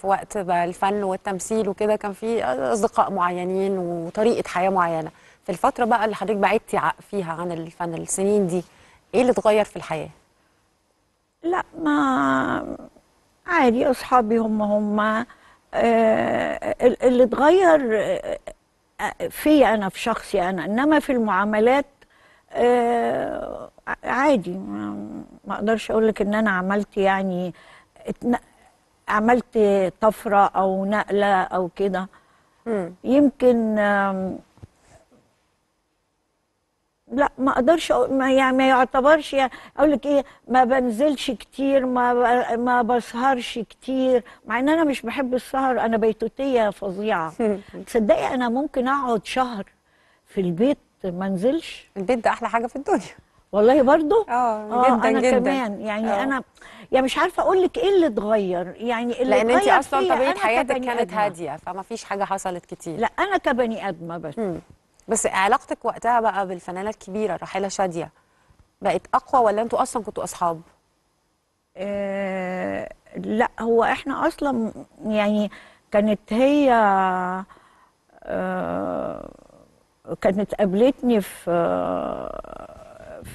في وقت بقى الفن والتمثيل وكده كان في اصدقاء معينين وطريقه حياه معينه في الفتره بقى اللي حضرتك بعدتي فيها عن الفن السنين دي ايه اللي اتغير في الحياه لا ما عادي اصحابي هم هم آه، اللي اتغير آه، في انا في شخصي انا انما في المعاملات آه، عادي ما اقدرش اقول لك ان انا عملت يعني عملت طفره او نقله او كده يمكن لا ما اقدرش ما يعني ما يعتبرش يعني اقول لك ايه ما بنزلش كتير ما ما بسهرش كتير مع ان انا مش بحب السهر انا بيتوتيه فظيعه تصدقي انا ممكن اقعد شهر في البيت ما انزلش البيت ده احلى حاجه في الدنيا والله برضو آه،, اه جدا أنا جدا كمان يعني أوه. انا يعني مش عارفه اقول لك ايه اللي اتغير يعني اللي لان انت اصلا طبيعه حياتك كانت هاديه فما فيش حاجه حصلت كتير لا انا كبني ادمه بس مم. بس علاقتك وقتها بقى بالفنانه الكبيره راحله شاديه بقت اقوى ولا انتوا اصلا كنتوا اصحاب آه لا هو احنا اصلا يعني كانت هي آه كانت قابلتني في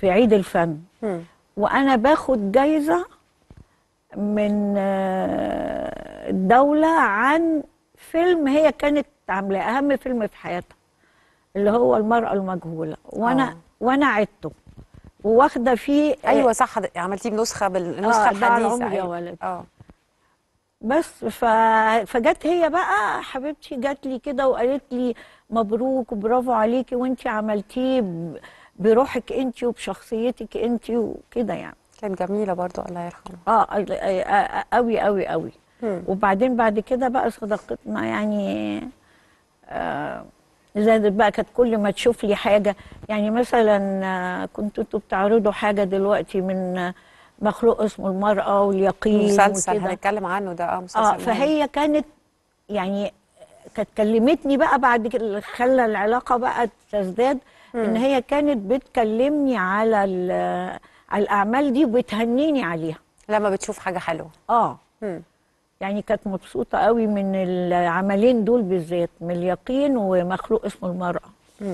في عيد الفن وانا باخد جايزه من الدوله آه، عن فيلم هي كانت عاملاه اهم فيلم في حياتها اللي هو المراه المجهوله وانا أوه. وانا عدته وواخده فيه آه، ايوه صح عملتيه بنسخه بالنسخه آه الحديثه أيوة. يا ولد اه بس ف... فجت هي بقى حبيبتي جات لي كده وقالت لي مبروك وبرافو عليكي وانت عملتيه ب... بروحك انت وبشخصيتك انت وكده يعني كانت جميله برضو الله يرحمها اه, آه،, آه،, آه، قوي قوي قوي وبعدين بعد كده بقى صداقتنا يعني آه زادت بقى كانت كل ما تشوف لي حاجه يعني مثلا كنتوا انتوا بتعرضوا حاجه دلوقتي من مخلوق اسمه المراه واليقين مسلسل هنتكلم عنه ده اه مسلسل اه فهي كانت يعني كانت كلمتني بقى بعد كده خلى العلاقه بقى تزداد ان هي كانت بتكلمني على على الاعمال دي وبتهنيني عليها لما بتشوف حاجه حلوه اه مم. يعني كانت مبسوطه قوي من العملين دول بالذات من اليقين ومخلوق اسمه المراه